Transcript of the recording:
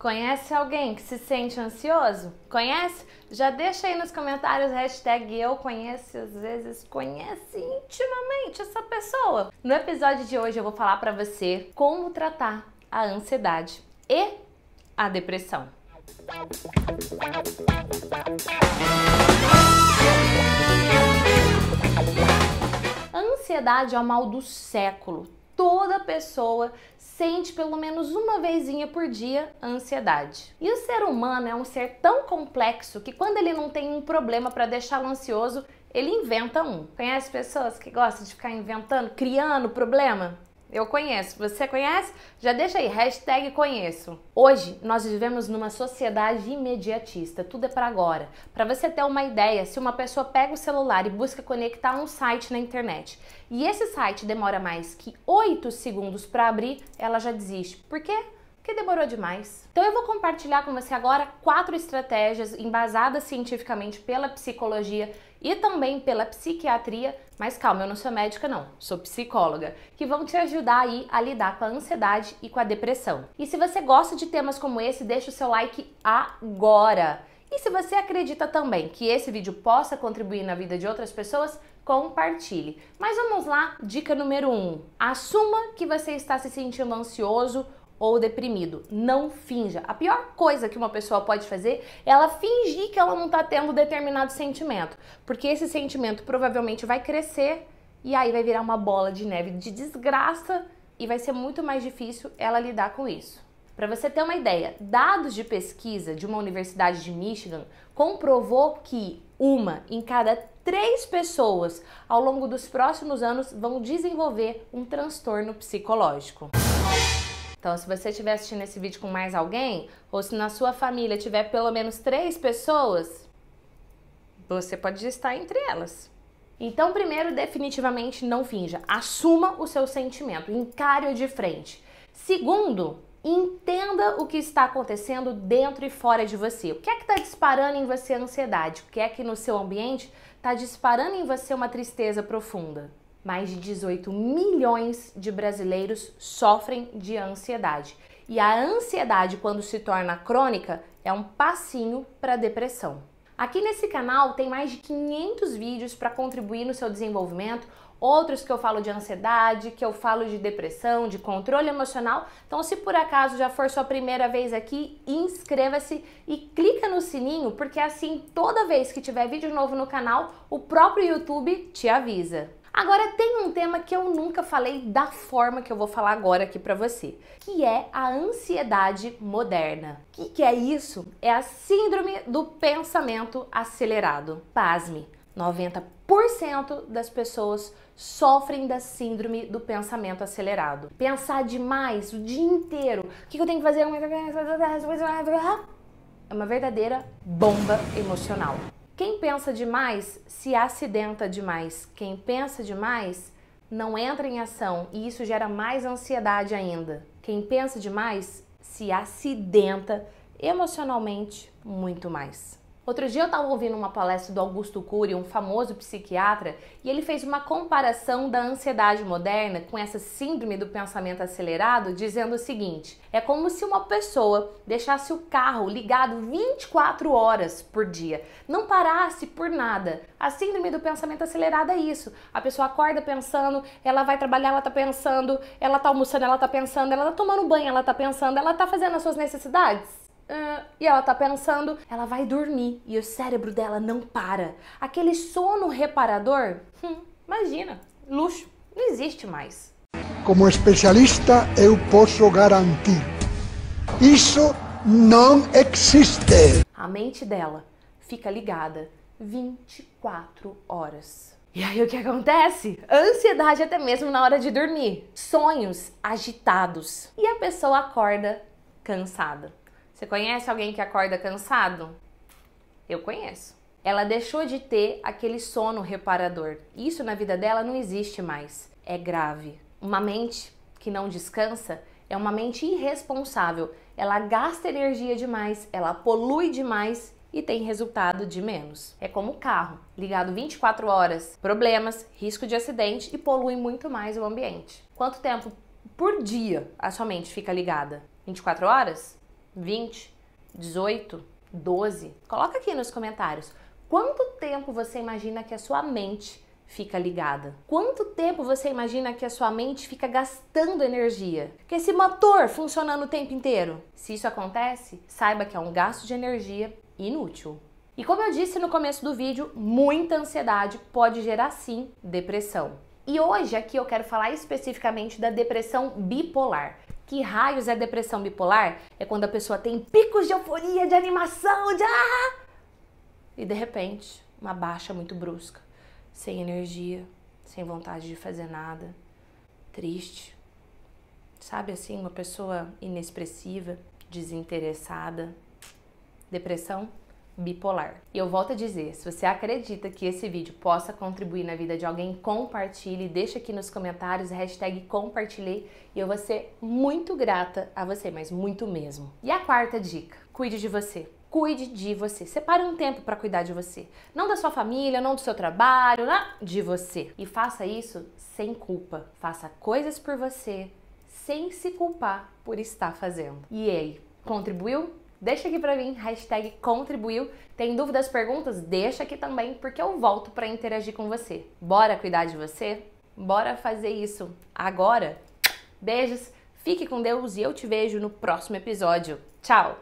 Conhece alguém que se sente ansioso? Conhece? Já deixa aí nos comentários hashtag eu conheço, às vezes conhece intimamente essa pessoa. No episódio de hoje eu vou falar para você como tratar a ansiedade e a depressão. A ansiedade é o mal do século toda pessoa sente pelo menos uma vezinha por dia ansiedade. E o ser humano é um ser tão complexo que quando ele não tem um problema para deixá-lo ansioso, ele inventa um. Conhece pessoas que gostam de ficar inventando, criando problema? Eu conheço. Você conhece? Já deixa aí, hashtag conheço. Hoje nós vivemos numa sociedade imediatista, tudo é para agora. Para você ter uma ideia, se uma pessoa pega o celular e busca conectar um site na internet e esse site demora mais que 8 segundos para abrir, ela já desiste. Por quê? demorou demais. Então eu vou compartilhar com você agora quatro estratégias embasadas cientificamente pela psicologia e também pela psiquiatria, mas calma, eu não sou médica não, sou psicóloga, que vão te ajudar aí a lidar com a ansiedade e com a depressão. E se você gosta de temas como esse, deixa o seu like agora. E se você acredita também que esse vídeo possa contribuir na vida de outras pessoas, compartilhe. Mas vamos lá, dica número 1. Um. Assuma que você está se sentindo ansioso ou deprimido. Não finja. A pior coisa que uma pessoa pode fazer é ela fingir que ela não está tendo determinado sentimento, porque esse sentimento provavelmente vai crescer e aí vai virar uma bola de neve de desgraça e vai ser muito mais difícil ela lidar com isso. Para você ter uma ideia, dados de pesquisa de uma universidade de Michigan comprovou que uma em cada três pessoas ao longo dos próximos anos vão desenvolver um transtorno psicológico. Então, se você estiver assistindo esse vídeo com mais alguém, ou se na sua família tiver pelo menos três pessoas, você pode estar entre elas. Então, primeiro, definitivamente não finja. Assuma o seu sentimento, encare-o de frente. Segundo, entenda o que está acontecendo dentro e fora de você. O que é que está disparando em você a ansiedade? O que é que no seu ambiente está disparando em você uma tristeza profunda? mais de 18 milhões de brasileiros sofrem de ansiedade. E a ansiedade, quando se torna crônica, é um passinho para depressão. Aqui nesse canal tem mais de 500 vídeos para contribuir no seu desenvolvimento, outros que eu falo de ansiedade, que eu falo de depressão, de controle emocional. Então, se por acaso já for sua primeira vez aqui, inscreva-se e clica no sininho, porque assim toda vez que tiver vídeo novo no canal, o próprio YouTube te avisa. Agora tem um tema que eu nunca falei da forma que eu vou falar agora aqui para você, que é a ansiedade moderna. O que, que é isso? É a síndrome do pensamento acelerado. Pasme, 90% das pessoas sofrem da síndrome do pensamento acelerado. Pensar demais o dia inteiro. O que eu tenho que fazer? É uma verdadeira bomba emocional. Quem pensa demais se acidenta demais. Quem pensa demais não entra em ação e isso gera mais ansiedade ainda. Quem pensa demais se acidenta emocionalmente muito mais. Outro dia eu estava ouvindo uma palestra do Augusto Cury, um famoso psiquiatra, e ele fez uma comparação da ansiedade moderna com essa síndrome do pensamento acelerado, dizendo o seguinte: é como se uma pessoa deixasse o carro ligado 24 horas por dia, não parasse por nada. A síndrome do pensamento acelerado é isso. A pessoa acorda pensando, ela vai trabalhar, ela tá pensando, ela tá almoçando, ela tá pensando, ela tá tomando banho, ela tá pensando, ela tá fazendo as suas necessidades. Ah, e ela tá pensando, ela vai dormir e o cérebro dela não para. Aquele sono reparador, hum, imagina, luxo, não existe mais. Como especialista, eu posso garantir: isso não existe. A mente dela fica ligada 24 horas. E aí o que acontece? Ansiedade até mesmo na hora de dormir, sonhos agitados e a pessoa acorda cansada. Você conhece alguém que acorda cansado? Eu conheço. Ela deixou de ter aquele sono reparador. Isso na vida dela não existe mais. É grave. Uma mente que não descansa é uma mente irresponsável. Ela gasta energia demais, ela polui demais e tem resultado de menos. É como o carro, ligado 24 horas, problemas, risco de acidente e polui muito mais o ambiente. Quanto tempo por dia a sua mente fica ligada? 24 horas? 20, 18, 12? Coloca aqui nos comentários. Quanto tempo você imagina que a sua mente fica ligada? Quanto tempo você imagina que a sua mente fica gastando energia? Que esse motor funcionando o tempo inteiro? Se isso acontece, saiba que é um gasto de energia inútil. E como eu disse no começo do vídeo, muita ansiedade pode gerar sim depressão. E hoje aqui eu quero falar especificamente da depressão bipolar, que raios é depressão bipolar? É quando a pessoa tem picos de euforia, de animação, de ah! E de repente, uma baixa muito brusca, sem energia, sem vontade de fazer nada, triste. Sabe assim, uma pessoa inexpressiva, desinteressada. Depressão bipolar. E eu volto a dizer, se você acredita que esse vídeo possa contribuir na vida de alguém, compartilhe, deixa aqui nos comentários hashtag compartilhei e eu vou ser muito grata a você, mas muito mesmo. E a quarta dica, cuide de você cuide de você. Separe um tempo para cuidar de você. Não da sua família, não do seu trabalho, não, de você. E faça isso sem culpa. Faça coisas por você sem se culpar por estar fazendo. E aí, contribuiu? deixa aqui pra mim, hashtag contribuiu. Tem dúvidas, perguntas? Deixa aqui também, porque eu volto para interagir com você. Bora cuidar de você? Bora fazer isso agora? Beijos, fique com Deus e eu te vejo no próximo episódio. Tchau!